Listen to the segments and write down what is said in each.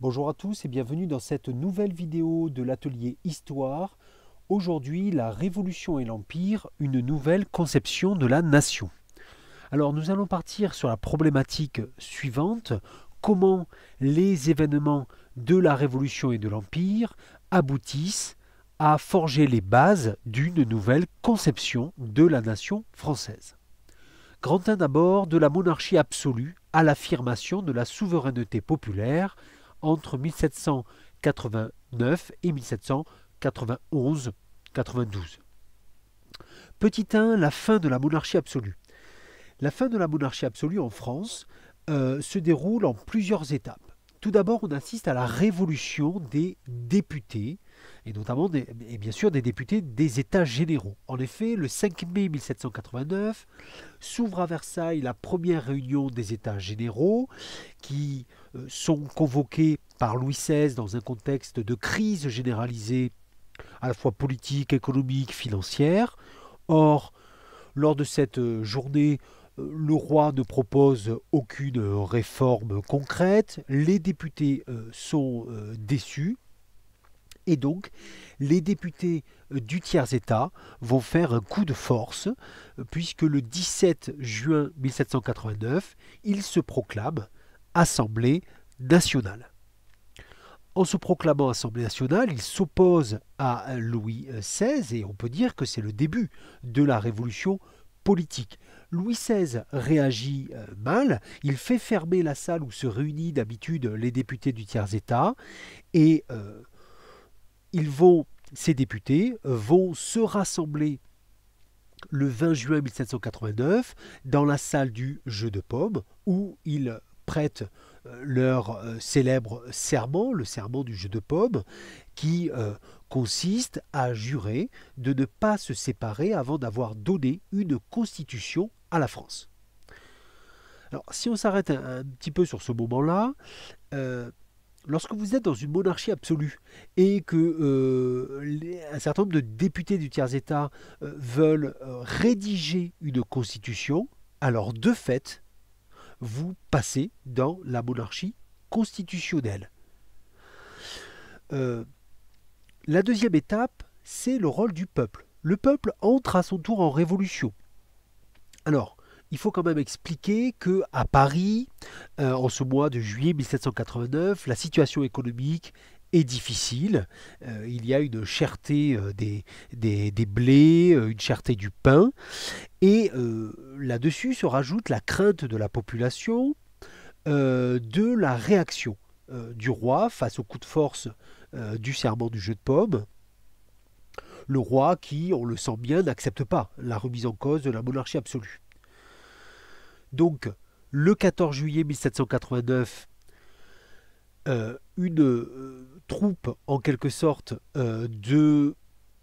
Bonjour à tous et bienvenue dans cette nouvelle vidéo de l'atelier Histoire. Aujourd'hui, la Révolution et l'Empire, une nouvelle conception de la nation. Alors nous allons partir sur la problématique suivante, comment les événements de la Révolution et de l'Empire aboutissent à forger les bases d'une nouvelle conception de la nation française. Grantin d'abord de la monarchie absolue à l'affirmation de la souveraineté populaire, entre 1789 et 1791-92. Petit 1, la fin de la monarchie absolue. La fin de la monarchie absolue en France euh, se déroule en plusieurs étapes. Tout d'abord, on assiste à la révolution des députés et notamment et bien sûr des députés des États généraux. En effet, le 5 mai 1789 s'ouvre à Versailles la première réunion des États généraux qui euh, sont convoqués par Louis XVI dans un contexte de crise généralisée à la fois politique, économique, financière. Or, lors de cette euh, journée, euh, le roi ne propose aucune réforme concrète, les députés sont déçus et donc, les députés euh, du tiers-État vont faire un coup de force, euh, puisque le 17 juin 1789, ils se proclament Assemblée nationale. En se proclamant Assemblée nationale, ils s'opposent à Louis XVI et on peut dire que c'est le début de la révolution politique. Louis XVI réagit euh, mal, il fait fermer la salle où se réunissent d'habitude les députés du tiers-État et vont, ces députés, vont se rassembler le 20 juin 1789 dans la salle du Jeu de Pommes où ils prêtent euh, leur euh, célèbre serment, le serment du Jeu de Pommes, qui euh, consiste à jurer de ne pas se séparer avant d'avoir donné une constitution à la France. Alors si on s'arrête un, petit peu sur ce moment-là, lorsque vous êtes dans une monarchie absolue et que euh, un certain nombre de députés du tiers-État euh, veulent euh, rédiger une constitution, alors de fait, vous passez dans la monarchie constitutionnelle. la deuxième étape, c'est le rôle du peuple. Le peuple entre à son tour en révolution. Alors, il faut quand même expliquer que à Paris, euh, en ce mois de juillet 1789, la situation économique est difficile. Euh, il y a une cherté euh, des, des, blés, une cherté du pain. Et là-dessus se rajoute la crainte de la population de la réaction du roi face au coup de force du serment du jeu de pommes. Le roi qui, on le sent bien, n'accepte pas la remise en cause de la monarchie absolue. Donc, le 14 juillet 1789, euh, une euh, troupe en quelque sorte euh, de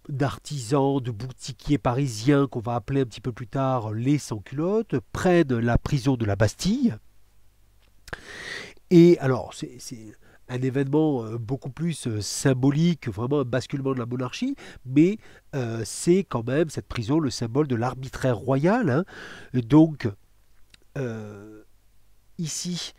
d'artisans, de boutiquiers parisiens qu'on va appeler un petit peu plus tard les sans-culottes, prennent la prison de la Bastille. Et alors, c'est un événement beaucoup plus symbolique, vraiment un basculement de la monarchie, mais c'est quand même cette prison le symbole de l'arbitraire royal. Hein. Donc, euh, ici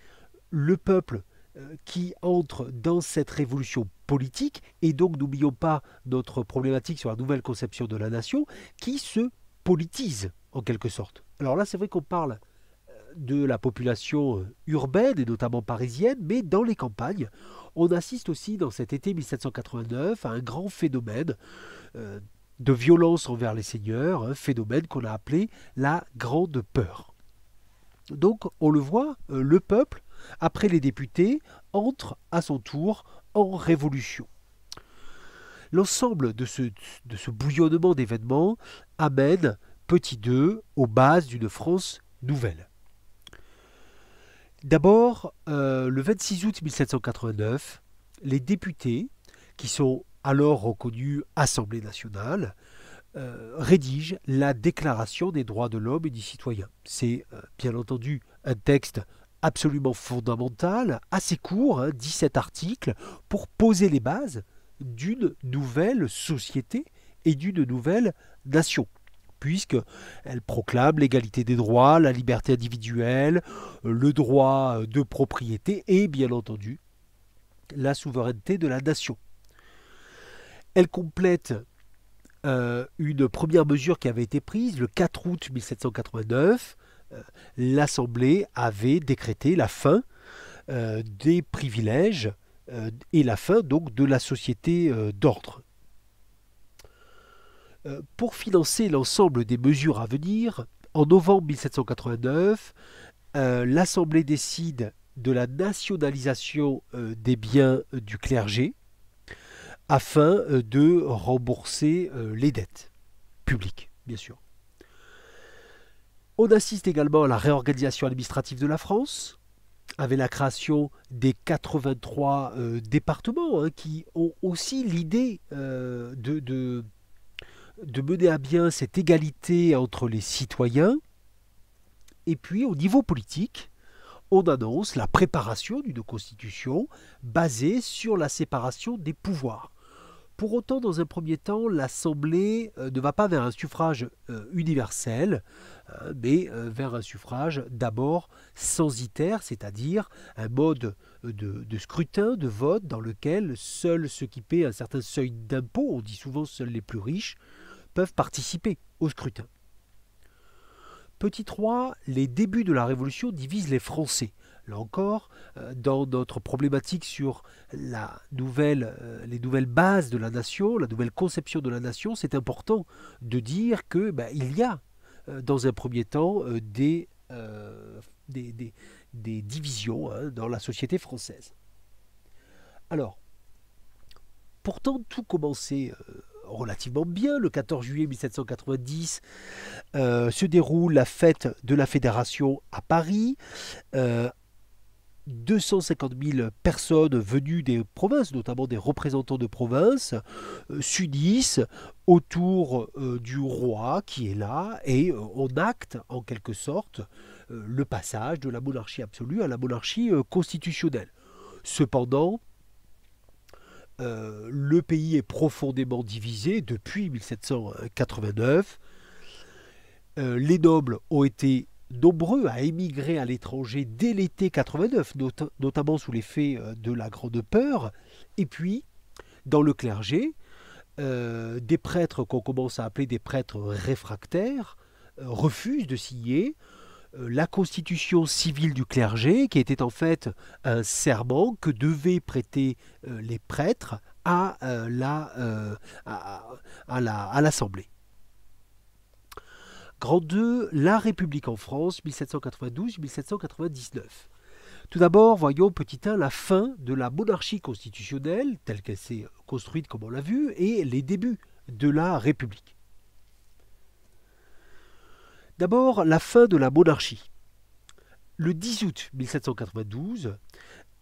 le peuple euh, qui entre dans cette révolution politique, et donc n'oublions pas notre problématique sur la nouvelle conception de la nation, qui se politise en quelque sorte. Alors là, c'est vrai qu'on parle euh, de la population urbaine et notamment parisienne, mais dans les campagnes, on assiste aussi dans cet été 1789 à un grand phénomène de violence envers les seigneurs, un phénomène qu'on a appelé la Grande Peur. Donc on le voit, euh, le peuple, après les députés, entre à son tour en révolution. L'ensemble de ce, bouillonnement d'événements amène petit 2 aux bases d'une France nouvelle. D'abord, euh, le 26 août 1789, les députés, qui sont alors reconnus Assemblée nationale, euh, rédige la Déclaration des droits de l'homme et du citoyen. C'est euh, bien entendu un texte absolument fondamental, assez court, 17 hein, articles, pour poser les bases d'une nouvelle société et d'une nouvelle nation puisqu'elle proclame l'égalité des droits, la liberté individuelle, le droit de propriété et bien entendu la souveraineté de la nation. Elle complète euh, une première mesure qui avait été prise le 4 août 1789. Euh, L'Assemblée avait décrété la fin euh, des privilèges et la fin donc de la société d'ordre. Pour financer l'ensemble des mesures à venir, en novembre 1789, l'Assemblée décide de la nationalisation des biens du clergé, afin euh, de rembourser euh, les dettes publiques, bien sûr. On assiste également à la réorganisation administrative de la France, avec la création des 83 euh, départements hein, qui ont aussi l'idée de, mener à bien cette égalité entre les citoyens. Et puis au niveau politique, on annonce la préparation d'une constitution basée sur la séparation des pouvoirs. Pour autant, dans un premier temps, l'Assemblée euh, ne va pas vers un suffrage euh, universel, euh, mais vers un suffrage d'abord censitaire, c'est-à-dire un mode de, scrutin, de vote, dans lequel seuls ceux qui paient un certain seuil d'impôt, on dit souvent seuls les plus riches, peuvent participer au scrutin. Petit 3, les débuts de la Révolution divisent les Français là encore, euh, dans notre problématique sur la nouvelle, euh, les nouvelles bases de la nation, la nouvelle conception de la nation, c'est important de dire que ben, il y a, euh, dans un premier temps, des, divisions hein, dans la société française. Alors, pourtant, tout commençait. relativement bien. Le 14 juillet 1790 se déroule la fête de la Fédération à Paris. 250 000 personnes venues des provinces, notamment des représentants de provinces, euh, s'unissent autour euh, du roi qui est là et on euh, acte en quelque sorte le passage de la monarchie absolue à la monarchie constitutionnelle. Cependant, le pays est profondément divisé depuis 1789. les nobles ont été nombreux à émigrer à l'étranger dès l'été 89, notamment sous l'effet euh, de la Grande Peur, et puis dans le clergé, euh, des prêtres qu'on commence à appeler des prêtres réfractaires euh, refusent de signer la constitution civile du clergé, qui était en fait un serment que devaient prêter les prêtres à l'Assemblée. La, à, Grand 2, La République en France, 1792-1799. Tout d'abord, voyons petit 1 la fin de la monarchie constitutionnelle telle qu'elle s'est construite comme on l'a vu et les débuts de la République. D'abord, la fin de la monarchie. Le 10 août 1792,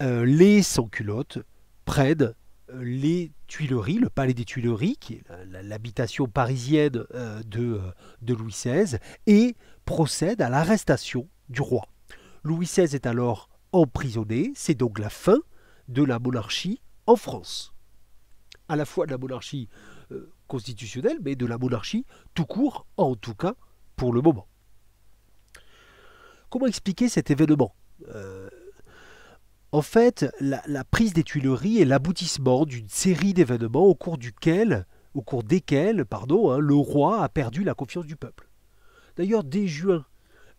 euh, les sans-culottes prennent les Tuileries, le palais des Tuileries, qui est l'habitation parisienne euh, euh, de, Louis XVI, et procède à l'arrestation du roi. Louis XVI est alors emprisonné, c'est donc la fin de la monarchie en France. À la fois de la monarchie euh, constitutionnelle, mais de la monarchie tout court, en tout cas pour le moment. Comment expliquer cet événement en fait, la, prise des Tuileries est l'aboutissement d'une série d'événements au cours duquel, au cours desquels, pardon, hein, le roi a perdu la confiance du peuple. D'ailleurs, dès juin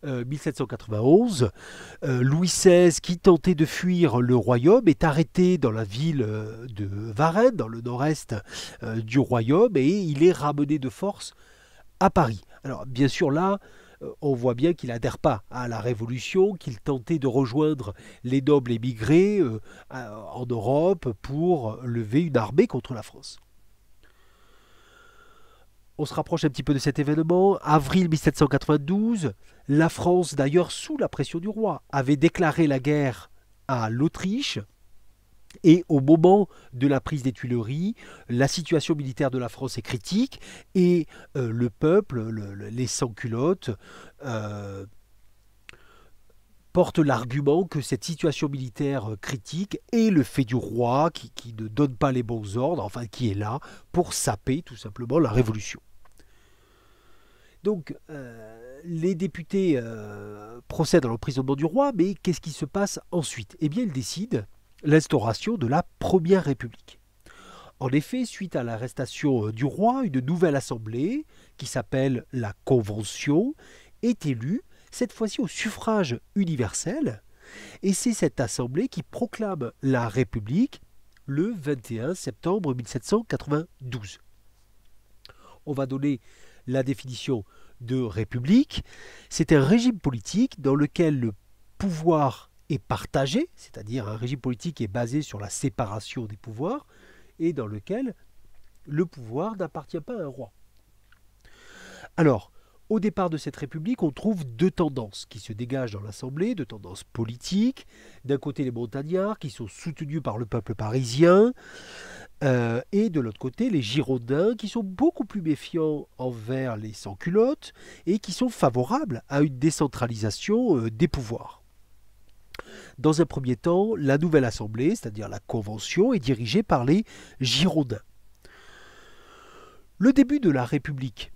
1791, euh, euh, Louis XVI, qui tentait de fuir le royaume, est arrêté dans la ville euh, de Varennes, dans le nord-est du royaume, et il est ramené de force à Paris. Alors, bien sûr, là, euh, on voit bien qu'il n'adhère pas à la Révolution, qu'il tentait de rejoindre les nobles émigrés euh, en Europe pour lever une armée contre la France. On se rapproche un petit peu de cet événement. Avril 1792, la France, d'ailleurs sous la pression du roi, avait déclaré la guerre à l'Autriche, et au moment de la prise des Tuileries, la situation militaire de la France est critique et euh, le peuple, les sans-culottes, euh, portent l'argument que cette situation militaire euh, critique est le fait du roi qui, ne donne pas les bons ordres, enfin qui est là pour saper tout simplement la révolution. Donc les députés procèdent à l'emprisonnement du roi, mais qu'est-ce qui se passe ensuite Eh bien ils décident l'instauration de la Première République. En effet, suite à l'arrestation euh, du roi, une nouvelle assemblée, qui s'appelle la Convention, est élue, cette fois-ci au suffrage universel, et c'est cette assemblée qui proclame la République le 21 septembre 1792. On va donner la définition de République. C'est un régime politique dans lequel le pouvoir est partagé, c'est-à-dire un régime politique est basé sur la séparation des pouvoirs, et dans lequel le pouvoir n'appartient pas à un roi. Alors, au départ de cette République, on trouve deux tendances qui se dégagent dans l'Assemblée, deux tendances politiques. D'un côté, les montagnards, qui sont soutenus par le peuple parisien, euh, et de l'autre côté, les Girondins, qui sont beaucoup plus méfiants envers les sans-culottes, et qui sont favorables à une décentralisation euh, des pouvoirs. Dans un premier temps, la nouvelle assemblée, c'est-à-dire la Convention, est dirigée par les Girondins. Le début de la République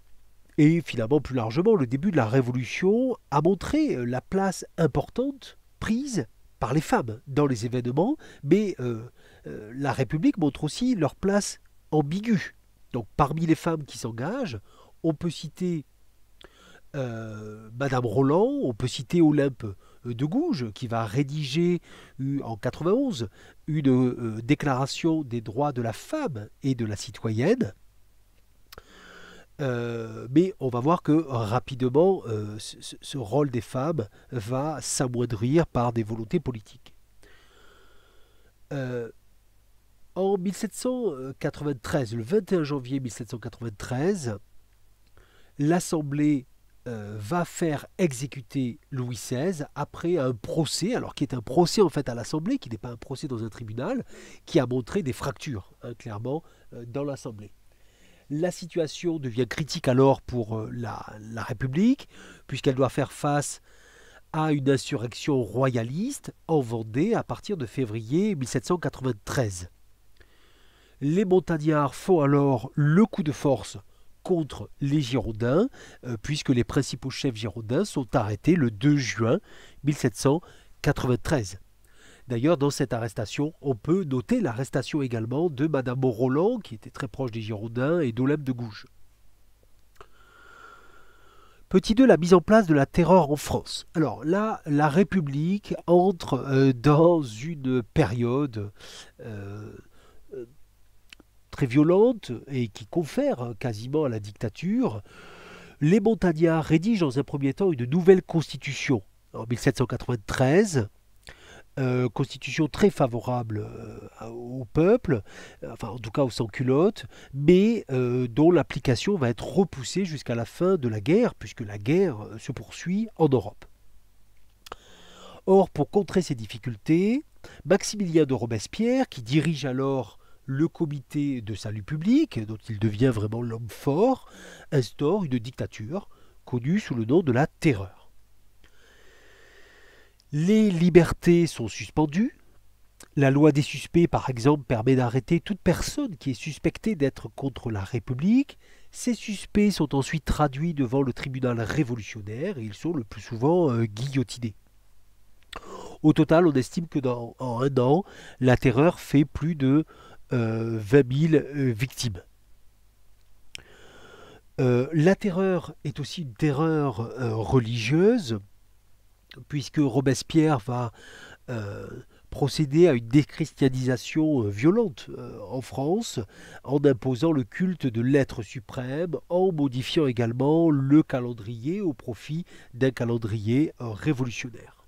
et finalement plus largement le début de la Révolution a montré la place importante prise par les femmes dans les événements, mais euh, euh, la République montre aussi leur place ambiguë. Donc parmi les femmes qui s'engagent, on peut citer euh, Madame Roland, on peut citer Olympe euh, de Gouges qui va rédiger en 91 une euh, déclaration des droits de la femme et de la citoyenne. Euh, mais on va voir que rapidement, ce, rôle des femmes va s'amoindrir par des volontés politiques. en 1793, le 21 janvier 1793, l'Assemblée euh, va faire exécuter Louis XVI après un procès, alors qui est un procès en fait à l'Assemblée, qui n'est pas un procès dans un tribunal, qui a montré des fractures, hein, clairement, euh, dans l'Assemblée. La situation devient critique alors pour euh, la, la, République, puisqu'elle doit faire face à une insurrection royaliste en Vendée à partir de février 1793. Les montagnards font alors le coup de force contre les Girondins, euh, puisque les principaux chefs girondins sont arrêtés le 2 juin 1793. D'ailleurs, dans cette arrestation, on peut noter l'arrestation également de Madame Roland, qui était très proche des Girondins, et d'Olympe de Gouges. Petit 2, la mise en place de la terreur en France. Alors là, la République entre euh, dans une période euh, très violente et qui confère quasiment à la dictature, les montagnards rédigent dans un premier temps une nouvelle constitution en 1793. Euh, constitution très favorable euh, au peuple, enfin en tout cas aux sans-culottes, mais euh, dont l'application va être repoussée jusqu'à la fin de la guerre, puisque la guerre se poursuit en Europe. Or, pour contrer ces difficultés, Maximilien de Robespierre, qui dirige alors le comité de salut public, dont il devient vraiment l'homme fort, instaure une dictature connue sous le nom de la terreur. Les libertés sont suspendues. La loi des suspects, par exemple, permet d'arrêter toute personne qui est suspectée d'être contre la République. Ces suspects sont ensuite traduits devant le tribunal révolutionnaire et ils sont le plus souvent euh, guillotinés. Au total, on estime que dans un an, la terreur fait plus de euh, 000 euh, victimes. Euh, la terreur est aussi une terreur euh, religieuse, puisque Robespierre va procéder à une déchristianisation violente en France en imposant le culte de l'être suprême, en modifiant également le calendrier au profit d'un calendrier révolutionnaire.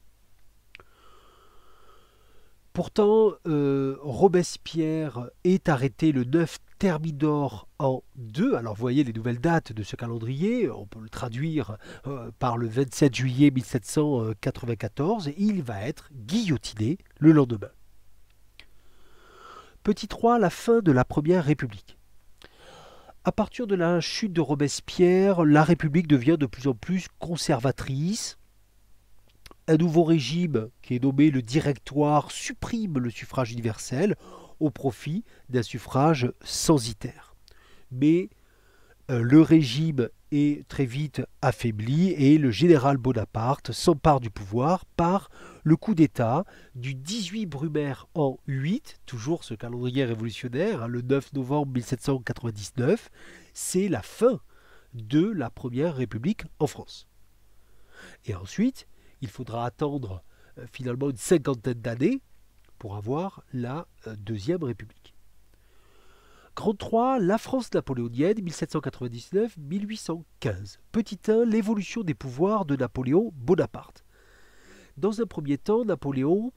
Pourtant, euh, Robespierre est arrêté le 9 Thermidor en 2. Alors vous voyez les nouvelles dates de ce calendrier, on peut le traduire euh, par le 27 juillet 1794, il va être guillotiné le lendemain. Petit 3, la fin de la Première République. À partir de la chute de Robespierre, la République devient de plus en plus conservatrice, un nouveau régime, qui est nommé le Directoire, supprime le suffrage universel au profit d'un suffrage censitaire. Mais euh, le régime est très vite affaibli et le général Bonaparte s'empare du pouvoir par le coup d'État du 18 Brumaire en 8, toujours ce calendrier révolutionnaire, hein, le 9 novembre 1799. C'est la fin de la Première République en France. Et ensuite, il faudra attendre euh, finalement une cinquantaine d'années pour avoir la euh, Deuxième République. Grand 3, la France napoléonienne, 1799-1815. Petit 1, l'évolution des pouvoirs de Napoléon Bonaparte. Dans un premier temps, Napoléon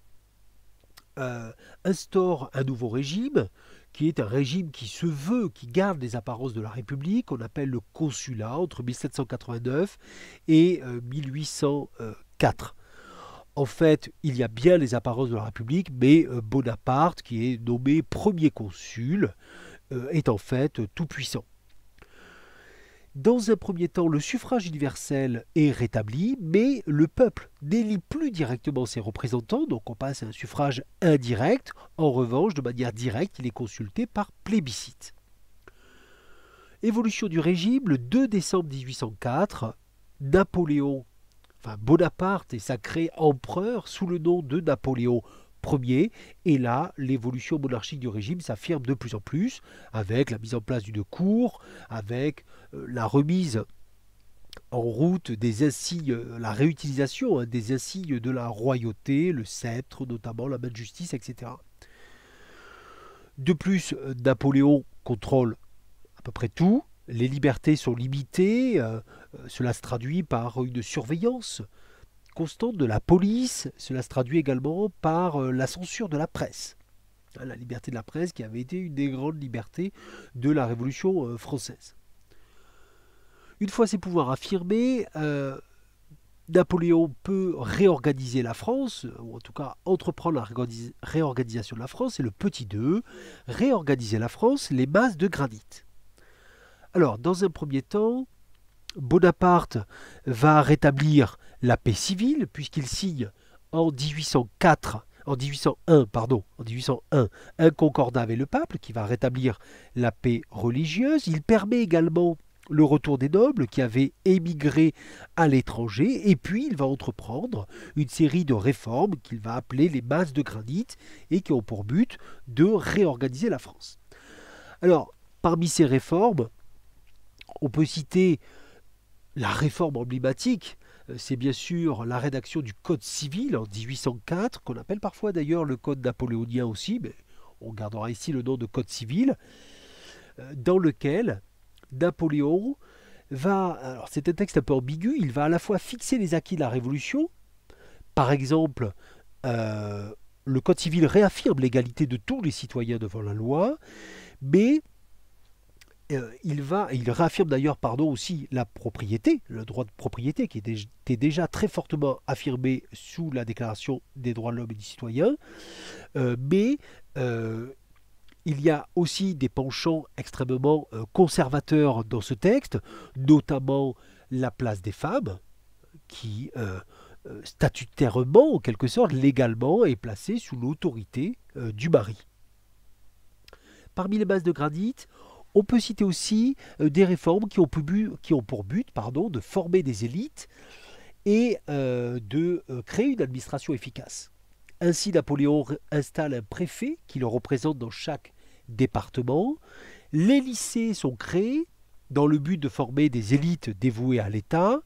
euh, instaure un nouveau régime, qui est un régime qui se veut, qui garde les apparences de la République, on appelle le consulat entre 1789 et 1815. En fait, il y a bien les apparences de la République, mais euh, Bonaparte, qui est nommé premier consul, euh, est en fait euh, tout puissant. Dans un premier temps, le suffrage universel est rétabli, mais le peuple n'élit plus directement ses représentants, donc on passe à un suffrage indirect. En revanche, de manière directe, il est consulté par plébiscite. Évolution du régime, le 2 décembre 1804, Napoléon Bonaparte est sacré empereur sous le nom de Napoléon Ier, et là, l'évolution monarchique du régime s'affirme de plus en plus, avec la mise en place d'une cour, avec euh, la remise en route des insignes, euh, la réutilisation hein, des insignes de la royauté, le sceptre notamment, la main de justice, etc. De plus, euh, Napoléon contrôle à peu près tout, les libertés sont limitées, euh, cela se traduit par une surveillance constante de la police, cela se traduit également par euh, la censure de la presse. Hein, la liberté de la presse qui avait été une des grandes libertés de la Révolution euh, française. Une fois ces pouvoirs affirmés, Napoléon peut réorganiser la France, ou en tout cas entreprendre la réorganisation de la France, et le petit 2, réorganiser la France, les masses de granit. Alors, dans un premier temps, Bonaparte va rétablir la paix civile puisqu'il signe en 1804 en 1801, pardon, en 1801, un concordat avec le peuple qui va rétablir la paix religieuse. Il permet également le retour des nobles qui avaient émigré à l'étranger, et puis il va entreprendre une série de réformes qu'il va appeler les masses de granit et qui ont pour but de réorganiser la France. Alors, parmi ces réformes, on peut citer la réforme emblématique, euh, c'est bien sûr la rédaction du Code civil en 1804, qu'on appelle parfois d'ailleurs le Code napoléonien aussi, mais on gardera ici le nom de Code civil, euh, dans lequel Napoléon va, alors c'est un texte un peu ambigu, il va à la fois fixer les acquis de la Révolution, par exemple, euh, le Code civil réaffirme l'égalité de tous les citoyens devant la loi, mais euh, il va, il réaffirme d'ailleurs, pardon, aussi la propriété, le droit de propriété qui était déjà très fortement affirmé sous la Déclaration des droits de l'homme et du citoyen, euh, mais euh, il y a aussi des penchants extrêmement conservateurs dans ce texte, notamment la place des femmes, qui statutairement, en quelque sorte, légalement, est placée sous l'autorité du mari. Parmi les bases de granit, on peut citer aussi euh, des réformes qui ont, pour but, pardon, de former des élites et euh, de euh, créer une administration efficace. Ainsi, Napoléon installe un préfet qui le représente dans chaque département. Les lycées sont créés dans le but de former des élites dévouées à l'État.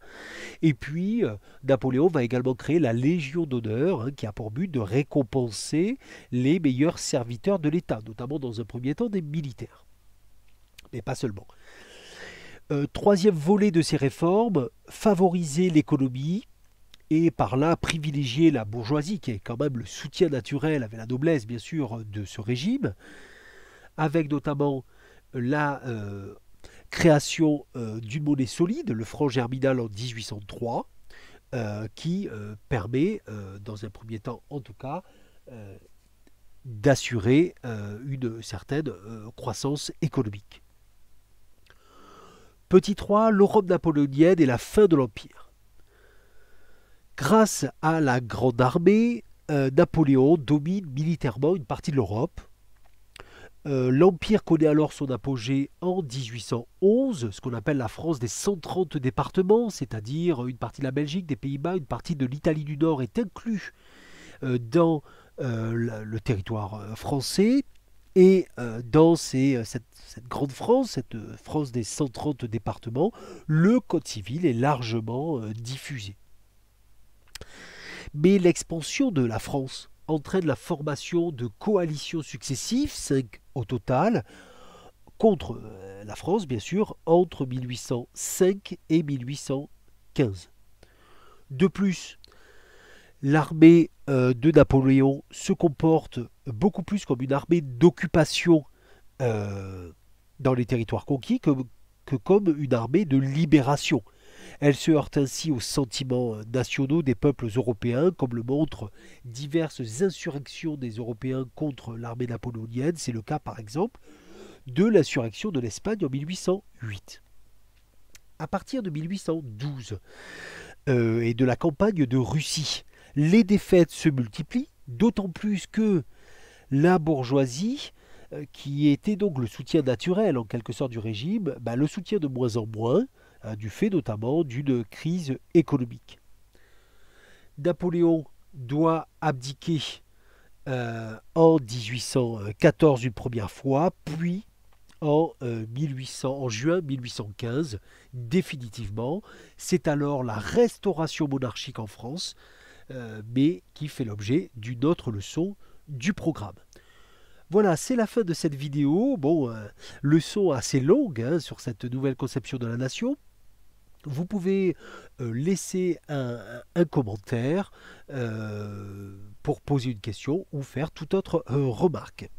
Et puis, Napoléon va également créer la Légion d'honneur, hein, qui a pour but de récompenser les meilleurs serviteurs de l'État, notamment dans un premier temps des militaires mais pas seulement. Euh, troisième volet de ces réformes, favoriser l'économie et par là privilégier la bourgeoisie, qui est quand même le soutien naturel avec la noblesse, bien sûr, de ce régime, avec notamment la euh, création euh, d'une monnaie solide, le franc germinal en 1803, qui permet, dans un premier temps en tout cas, d'assurer une certaine croissance économique. Petit 3, l'Europe napoléonienne et la fin de l'Empire. Grâce à la Grande Armée, euh, Napoléon domine militairement une partie de l'Europe. Euh, L'Empire connaît alors son apogée en 1811, ce qu'on appelle la France des 130 départements, c'est-à-dire une partie de la Belgique, des Pays-Bas, une partie de l'Italie du Nord est inclue euh, dans le territoire français. Et euh, dans euh, cette, grande France, cette euh, France des 130 départements, le Code civil est largement diffusé. Mais l'expansion de la France entraîne la formation de coalitions successives, 5 au total, contre la France, bien sûr, entre 1805 et 1815. De plus, l'armée euh, de Napoléon se comporte beaucoup plus comme une armée d'occupation euh, dans les territoires conquis que, comme une armée de libération. Elle se heurte ainsi aux sentiments nationaux des peuples européens, comme le montrent diverses insurrections des Européens contre l'armée napoléonienne, c'est le cas par exemple de l'insurrection de l'Espagne en 1808. À partir de 1812 euh, et de la campagne de Russie, les défaites se multiplient, d'autant plus que la bourgeoisie, euh, qui était donc le soutien naturel en quelque sorte du régime, bah, le soutien de moins en moins, hein, du fait notamment d'une crise économique. Napoléon doit abdiquer euh, en 1814 une première fois, puis en, euh, en juin 1815 définitivement. C'est alors la restauration monarchique en France euh, mais qui fait l'objet d'une autre leçon du programme. Voilà, c'est la fin de cette vidéo. Bon, euh, leçon assez longue hein, sur cette nouvelle conception de la nation. Vous pouvez euh, laisser un commentaire pour poser une question ou faire toute autre remarque.